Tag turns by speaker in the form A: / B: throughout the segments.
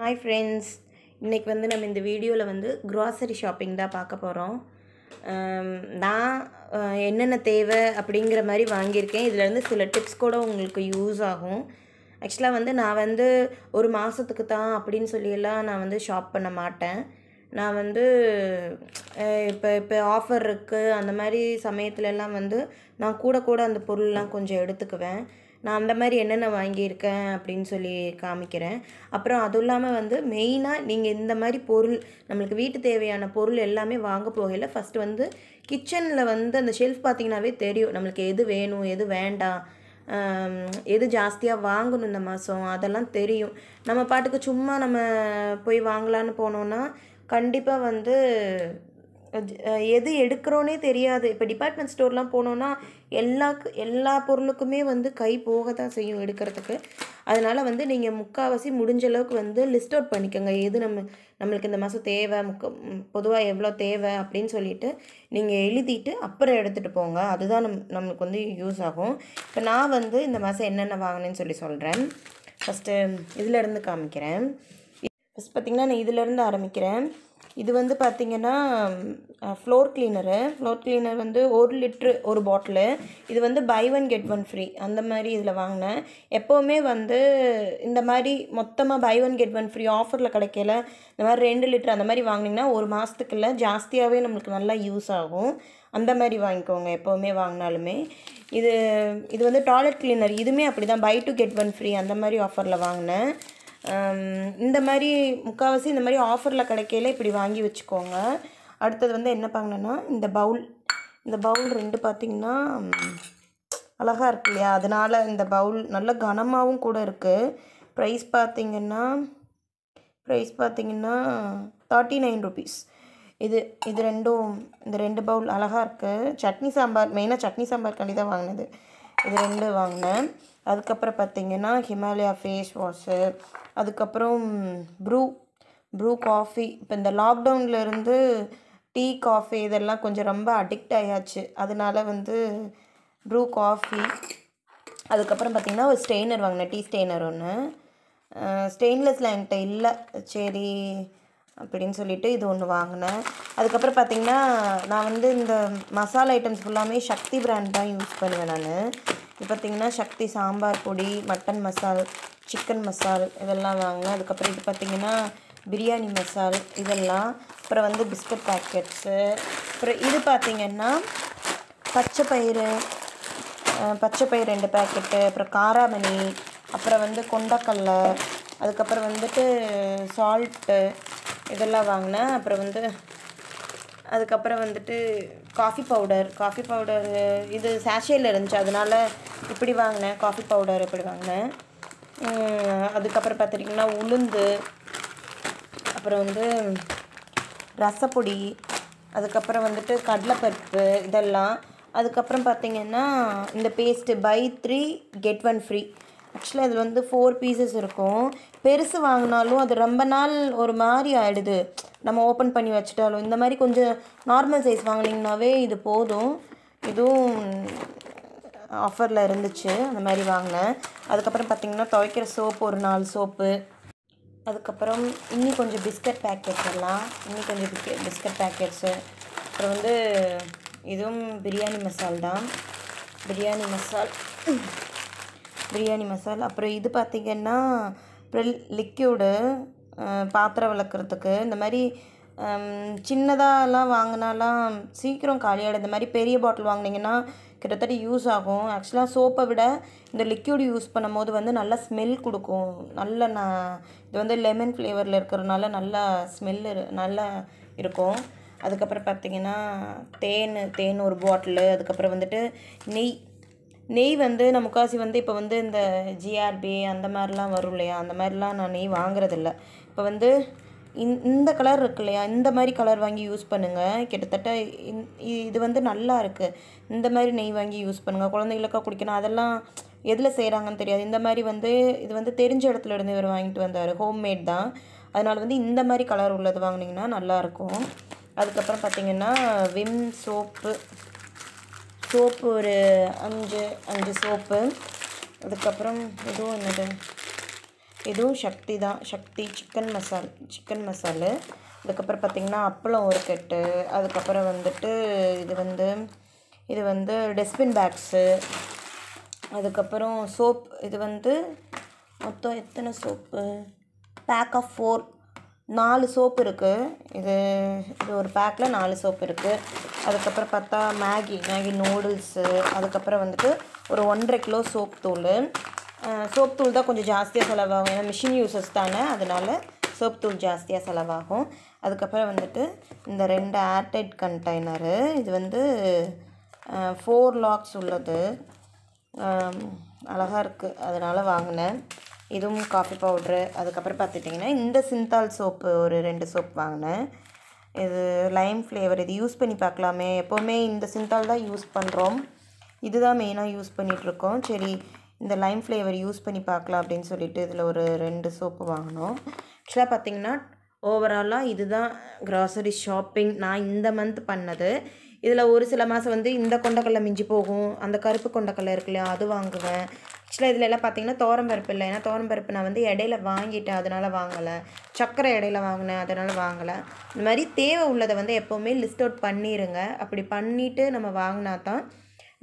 A: hi friends இன்றைக்கி வந்து நம்ம இந்த வீடியோவில் வந்து க்ராசரி ஷாப்பிங் தான் பார்க்க போகிறோம் நான் என்னென்ன தேவை அப்படிங்கிற மாதிரி வாங்கியிருக்கேன் இதில் சில டிப்ஸ் கூட உங்களுக்கு யூஸ் ஆகும் ஆக்சுவலாக வந்து நான் வந்து ஒரு மாதத்துக்கு தான் அப்படின்னு சொல்லியெல்லாம் நான் வந்து ஷாப் பண்ண மாட்டேன் நான் வந்து இப்போ இப்போ ஆஃபர் இருக்குது அந்த மாதிரி சமயத்துலலாம் வந்து நான் கூட கூட அந்த பொருள்லாம் கொஞ்சம் எடுத்துக்குவேன் நான் அந்த மாதிரி என்னென்ன வாங்கியிருக்கேன் அப்படின்னு சொல்லி காமிக்கிறேன் அப்புறம் அதுவும் இல்லாமல் வந்து மெயினாக நீங்கள் இந்த மாதிரி பொருள் நம்மளுக்கு வீட்டு தேவையான பொருள் எல்லாமே வாங்க போகையில் ஃபஸ்ட்டு வந்து கிச்சனில் வந்து அந்த ஷெல்ஃப் பார்த்திங்கனாவே தெரியும் நம்மளுக்கு எது வேணும் எது வேண்டாம் எது ஜாஸ்தியாக வாங்கணும் இந்த மாதம் அதெல்லாம் தெரியும் நம்ம பாட்டுக்கு சும்மா நம்ம போய் வாங்கலான்னு போனோன்னா கண்டிப்பாக வந்து எது எடுக்கிறோன்னே தெரியாது இப்போ டிபார்ட்மெண்ட் ஸ்டோர்லாம் போனோன்னா எல்லா எல்லா பொருளுக்குமே வந்து கை போக தான் செய்யும் எடுக்கிறதுக்கு அதனால் வந்து நீங்கள் முக்கால்வாசி முடிஞ்ச அளவுக்கு வந்து லிஸ்ட் அவுட் பண்ணிக்கோங்க எது நம்ம நம்மளுக்கு இந்த மாதம் தேவை முக்க பொதுவாக எவ்வளோ தேவை அப்படின்னு சொல்லிட்டு நீங்கள் எழுதிட்டு அப்புறம் எடுத்துகிட்டு போங்க அதுதான் நம் நம்மளுக்கு வந்து யூஸ் ஆகும் இப்போ நான் வந்து இந்த மாதம் என்னென்ன வாங்கினேன்னு சொல்லி சொல்கிறேன் ஃபஸ்ட்டு இதிலேருந்து காமிக்கிறேன் ஃபஸ்ட் பார்த்திங்கன்னா நான் இதிலேருந்து ஆரம்பிக்கிறேன் இது வந்து பார்த்திங்கன்னா ஃப்ளோர் கிளீனரு ஃப்ளோர் கிளீனர் வந்து ஒரு லிட்ரு ஒரு பாட்டிலு இது வந்து buy one get one free அந்த மாதிரி இதில் வாங்கினேன் எப்போவுமே வந்து இந்த மாதிரி மொத்தமாக buy one get one free ஆஃபரில் கிடைக்கல இந்த மாதிரி ரெண்டு லிட்ரு அந்த மாதிரி வாங்கினீங்கன்னா ஒரு மாதத்துக்குள்ள ஜாஸ்தியாகவே நம்மளுக்கு நல்லா யூஸ் ஆகும் அந்த மாதிரி வாங்கிக்கோங்க எப்போவுமே வாங்கினாலுமே இது இது வந்து டாய்லெட் கிளீனர் இதுவுமே அப்படி தான் buy two get one free அந்த மாதிரி ஆஃபரில் வாங்கினேன் இந்த மாதிரி முக்கால்வாசி இந்த மாதிரி ஆஃபரில் கிடைக்கல இப்படி வாங்கி வச்சுக்கோங்க அடுத்தது வந்து என்ன பாங்கினேன்னா இந்த பவுல் இந்த பவுல் ரெண்டு பார்த்திங்கன்னா அழகாக இருக்கு இல்லையா அதனால் இந்த பவுல் நல்ல கனமாகவும் கூட இருக்குது ப்ரைஸ் பார்த்திங்கன்னா ப்ரைஸ் பார்த்திங்கன்னா தேர்ட்டி நைன் ருபீஸ் இது இது ரெண்டும் இந்த ரெண்டு பவுல் அழகாக இருக்குது சட்னி சாம்பார் மெயினாக சட்னி சாம்பார் கண்டி தான் வாங்கினது இது ரெண்டு வாங்கினேன் அதுக்கப்புறம் பார்த்திங்கன்னா ஹிமாலயா ஃபேஸ் வாஷு அதுக்கப்புறம் ப்ரூ ப்ரூ காஃபி இப்போ இந்த லாக்டவுனில் இருந்து டீ காஃபி இதெல்லாம் கொஞ்சம் ரொம்ப அடிக்ட் ஆயாச்சு அதனால் வந்து ப்ரூ காஃபி அதுக்கப்புறம் பார்த்திங்கன்னா ஒரு ஸ்டெய்னர் வாங்கினேன் டீ ஸ்டெய்னர் ஒன்று ஸ்டெயின்லெஸ்லாம் என்கிட்ட இல்லை சரி அப்படின்னு சொல்லிட்டு இது ஒன்று வாங்கினேன் அதுக்கப்புறம் பார்த்திங்கன்னா நான் வந்து இந்த மசாலா ஐட்டம்ஸ் ஃபுல்லாமே சக்தி பிராண்ட் தான் யூஸ் பண்ணுவேன் நான் இது பார்த்திங்கன்னா சக்தி சாம்பார் பொடி மட்டன் மசால் சிக்கன் மசால் இதெல்லாம் வாங்கினேன் அதுக்கப்புறம் இது பார்த்திங்கன்னா பிரியாணி மசால் இதெல்லாம் அப்புறம் வந்து பிஸ்கட் பேக்கெட்ஸு அப்புறம் இது பார்த்திங்கன்னா பச்சை பயிறு பச்சை பயிர் ரெண்டு பேக்கெட்டு அப்புறம் காராமணி அப்புறம் வந்து கொண்டக்கடலை அதுக்கப்புறம் வந்துட்டு சால்ட்டு இதெல்லாம் வாங்கினேன் அப்புறம் வந்து அதுக்கப்புறம் வந்துட்டு காஃபி பவுடர் காஃபி பவுடர் இது சேஷையில் இருந்துச்சு அதனால் இப்படி வாங்கினேன் காஃபி பவுடர் இப்படி வாங்கினேன் அதுக்கப்புறம் பார்த்துட்டிங்கன்னா உளுந்து அப்புறம் வந்து ரசப்பொடி அதுக்கப்புறம் வந்துட்டு கடலைப்பருப்பு இதெல்லாம் அதுக்கப்புறம் பார்த்திங்கன்னா இந்த paste buy three get one free ஆக்சுவலாக அதில் வந்து ஃபோர் பீசஸ் இருக்கும் பெருசு வாங்கினாலும் அது ரொம்ப நாள் ஒரு மாதிரி ஆகிடுது நம்ம ஓப்பன் பண்ணி வச்சுட்டாலும் இந்த மாதிரி கொஞ்சம் நார்மல் சைஸ் வாங்கினீங்கனாவே இது போதும் இதுவும் ஆஃபரில் இருந்துச்சு அந்த மாதிரி வாங்கினேன் அதுக்கப்புறம் பார்த்திங்கன்னா துவைக்கிற சோப்பு ஒரு நாலு சோப்பு அதுக்கப்புறம் இன்னும் கொஞ்சம் பிஸ்கட் பேக்கெட்ஸ் எல்லாம் இன்னும் கொஞ்சம் பிஸ்கட் பேக்கெட்ஸு அப்புறம் வந்து இதுவும் பிரியாணி மசால் தான் பிரியாணி மசால் பிரியாணி மசால் அப்புறம் இது பார்த்திங்கன்னா அப்புறம் லிக்யூடு பாத்திரம் விளக்குறதுக்கு இந்த மாதிரி சின்னதாகலாம் வாங்கினாலாம் சீக்கிரம் காலியாகிடும் இந்த மாதிரி பெரிய பாட்டில் வாங்கினீங்கன்னா கிட்டத்தட்ட யூஸ் ஆகும் ஆக்சுவலாக சோப்பை விட இந்த லிக்யூடு யூஸ் பண்ணும்போது வந்து நல்லா ஸ்மெல் கொடுக்கும் நல்ல நான் இது வந்து லெமன் ஃப்ளேவரில் இருக்கிறனால நல்லா ஸ்மெல் நல்லா இருக்கும் அதுக்கப்புறம் பார்த்திங்கன்னா தேன் தேன் ஒரு பாட்டிலு அதுக்கப்புறம் வந்துட்டு நெய் நெய் வந்து நான் முக்காசி வந்து இப்போ வந்து இந்த ஜிஆர்பி அந்த மாதிரிலாம் வரும் இல்லையா அந்த மாதிரிலாம் நான் நெய் வாங்குறதில்ல இப்போ வந்து இந்த கலர் இருக்கு இல்லையா இந்த மாதிரி கலர் வாங்கி யூஸ் பண்ணுங்கள் கிட்டத்தட்ட இது வந்து நல்லா இருக்குது இந்த மாதிரி நெய் வாங்கி யூஸ் பண்ணுங்கள் குழந்தைகளுக்காக குடிக்கணும் அதெல்லாம் எதில் செய்கிறாங்கன்னு தெரியாது இந்த மாதிரி வந்து இது வந்து தெரிஞ்ச இடத்துல இருந்து இவர் வாங்கிட்டு வந்தார் ஹோம்மேட் தான் அதனால் வந்து இந்த மாதிரி கலர் உள்ளது வாங்கினீங்கன்னா நல்லாயிருக்கும் அதுக்கப்புறம் பார்த்திங்கன்னா விம் சோப்பு சோப்பு ஒரு அஞ்சு அஞ்சு சோப்பு அதுக்கப்புறம் இதுவும் என்னது இதுவும் சக்தி தான் சக்தி சிக்கன் மசால் சிக்கன் மசாலு அதுக்கப்புறம் பார்த்திங்கன்னா அப்பளம் ஒரு கட்டு அதுக்கப்புறம் வந்துட்டு இது வந்து இது வந்து டஸ்ட்பின் பேக்ஸு அதுக்கப்புறம் சோப் இது வந்து மொத்தம் எத்தனை சோப்பு பேக் ஆஃப் ஃபோர் நாலு சோப்பு இருக்குது இது இது ஒரு பேக்கில் நாலு சோப்பு இருக்குது அதுக்கப்புறம் பார்த்தா மேகி மேகி நூடுல்ஸு அதுக்கப்புறம் வந்துட்டு ஒரு ஒன்றரை கிலோ சோப் தூள் சோப் தூள் தான் கொஞ்சம் ஜாஸ்தியாக செலவாகும் ஏன்னா மிஷின் யூசஸ் தானே அதனால் சோப் தூள் ஜாஸ்தியாக செலவாகும் அதுக்கப்புறம் வந்துட்டு இந்த ரெண்டு ஏர்டைட் கண்டெய்னரு இது வந்து ஃபோர் லாக்ஸ் உள்ளது அழகாக இருக்குது அதனால் வாங்கினேன் இதுவும் காஃபி பவுட்ரு அதுக்கப்புறம் பார்த்துட்டிங்கன்னா இந்த சிந்தால் சோப்பு ஒரு ரெண்டு சோப் வாங்கினேன் இது லைம் ஃப்ளேவர் இது யூஸ் பண்ணி பார்க்கலாமே எப்போவுமே இந்த சிந்தால் தான் யூஸ் பண்ணுறோம் இதுதான் மெயினாக யூஸ் பண்ணிகிட்ருக்கோம் சரி இந்த லைம் ஃப்ளேவர் யூஸ் பண்ணி பார்க்கலாம் அப்படின்னு சொல்லிட்டு இதில் ஒரு ரெண்டு சோப்பு வாங்கினோம் ஆக்சுவலாக பார்த்திங்கன்னா ஓவராலாக இதுதான் க்ராசரி ஷாப்பிங் நான் இந்த மந்த் பண்ணது இதில் ஒரு சில மாதம் வந்து இந்த கொண்டக்கடலை மிஞ்சி போகும் அந்த கருப்பு கொண்டக்கடலை இருக்குல்லையா அது வாங்குவேன் ஆக்சுவலாக இதில் எல்லாம் பார்த்தீங்கன்னா பருப்பு இல்லை ஏன்னா பருப்பு நான் வந்து இடையில வாங்கிட்டேன் அதனால் வாங்கலை சர்க்கரை இடையில வாங்கினேன் அதனால் வாங்கலை இந்த மாதிரி தேவை உள்ளதை வந்து எப்போவுமே லிஸ்ட் அவுட் பண்ணிடுங்க அப்படி பண்ணிவிட்டு நம்ம வாங்கினா தான்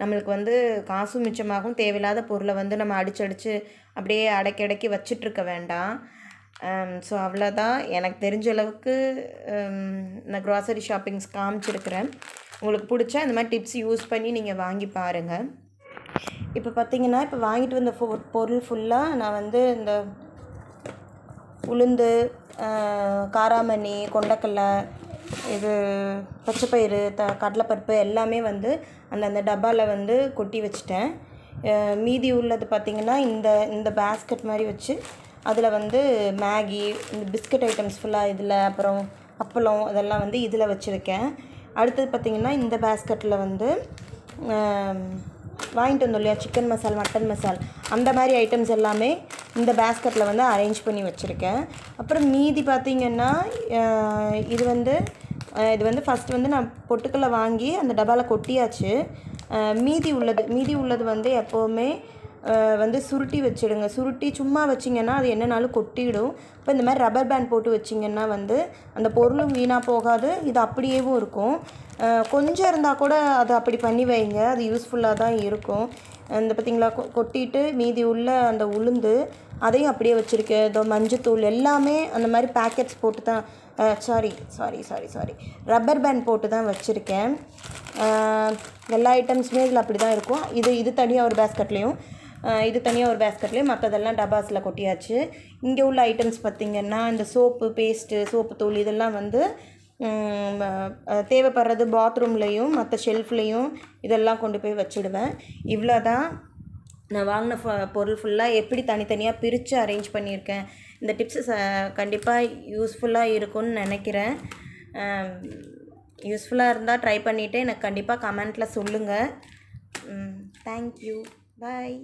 A: நம்மளுக்கு வந்து காசும் மிச்சமாகவும் தேவையில்லாத பொருளை வந்து நம்ம அடிச்சு அடித்து அப்படியே அடக்கி அடக்கி வச்சிட்ருக்க வேண்டாம் ஸோ அவ்வளோதான் எனக்கு தெரிஞ்ச அளவுக்கு நான் க்ராசரி ஷாப்பிங்ஸ் காமிச்சிருக்கிறேன் உங்களுக்கு பிடிச்சா இந்த மாதிரி டிப்ஸ் யூஸ் பண்ணி நீங்கள் வாங்கி பாருங்கள் இப்போ பார்த்திங்கன்னா இப்போ வாங்கிட்டு வந்த ஃபோ பொருள் ஃபுல்லாக நான் வந்து இந்த உளுந்து காராமணி கொண்டக்கடலை இது பச்சைப்பயிறு த கடலைப்பருப்பு எல்லாமே வந்து அந்தந்த டப்பாவில் வந்து கொட்டி வச்சுட்டேன் மீதி உள்ளது பார்த்திங்கன்னா இந்த இந்த பேஸ்கட் மாதிரி வச்சு அதில் வந்து மேகி இந்த பிஸ்கட் ஐட்டம்ஸ் ஃபுல்லாக இதில் அப்புறம் அப்பளம் அதெல்லாம் வந்து இதில் வச்சுருக்கேன் அடுத்தது பார்த்திங்கன்னா இந்த பேஸ்கட்டில் வந்து வாங்கிட்டு வந்தோம் இல்லையா சிக்கன் மசால் மட்டன் மசால் அந்த மாதிரி ஐட்டம்ஸ் எல்லாமே இந்த பேஸ்கெட்டில் வந்து அரேஞ்ச் பண்ணி வச்சுருக்கேன் அப்புறம் மீதி பார்த்திங்கன்னா இது வந்து இது வந்து ஃபஸ்ட் வந்து நான் பொட்டுக்கல்ல வாங்கி அந்த டப்பாவில் கொட்டியாச்சு மீதி உள்ளது மீதி உள்ளது வந்து எப்போவுமே வந்து சுருட்டி வச்சுடுங்க சுருட்டி சும்மா வச்சிங்கன்னா அது என்னனாலும் கொட்டிடும் இப்போ இந்த மாதிரி ரப்பர் பேண்ட் போட்டு வச்சிங்கன்னா வந்து அந்த பொருளும் வீணாக போகாது இது அப்படியேவும் இருக்கும் கொஞ்சம் இருந்தால் கூட அதை அப்படி பண்ணி வைங்க அது யூஸ்ஃபுல்லாக தான் இருக்கும் இந்த பார்த்திங்களா கொட்டிட்டு மீதி உள்ள அந்த உளுந்து அதையும் அப்படியே வச்சுருக்கேன் இதோ மஞ்சத்தூள் எல்லாமே அந்த மாதிரி பேக்கெட்ஸ் போட்டு தான் sorry sorry sorry sorry rubber band போட்டு தான் வச்சுருக்கேன் எல்லா ஐட்டம்ஸுமே இதில் அப்படி தான் இருக்கும் இது இது தனியாக ஒரு பேஸ்கட்லேயும் இது தனியாக ஒரு பேஸ்கட்லேயே மற்றதெல்லாம் டபாஸில் கொட்டியாச்சு இங்கே உள்ள ஐட்டம்ஸ் பார்த்திங்கன்னா இந்த சோப்பு பேஸ்ட்டு சோப்பு தூள் இதெல்லாம் வந்து தேவைப்படுறது பாத்ரூம்லேயும் மற்ற ஷெல்ஃப்லேயும் இதெல்லாம் கொண்டு போய் வச்சுடுவேன் இவ்வளோ தான் நான் வாங்கின ஃப பொருள் ஃபுல்லாக எப்படி தனித்தனியாக பிரித்து அரேஞ்ச் பண்ணியிருக்கேன் இந்த டிப்ஸு கண்டிப்பாக யூஸ்ஃபுல்லாக இருக்கும்னு நினைக்கிறேன் யூஸ்ஃபுல்லாக இருந்தால் ட்ரை பண்ணிவிட்டு எனக்கு கண்டிப்பாக கமெண்ட்டில் சொல்லுங்கள் தேங்க்யூ பாய்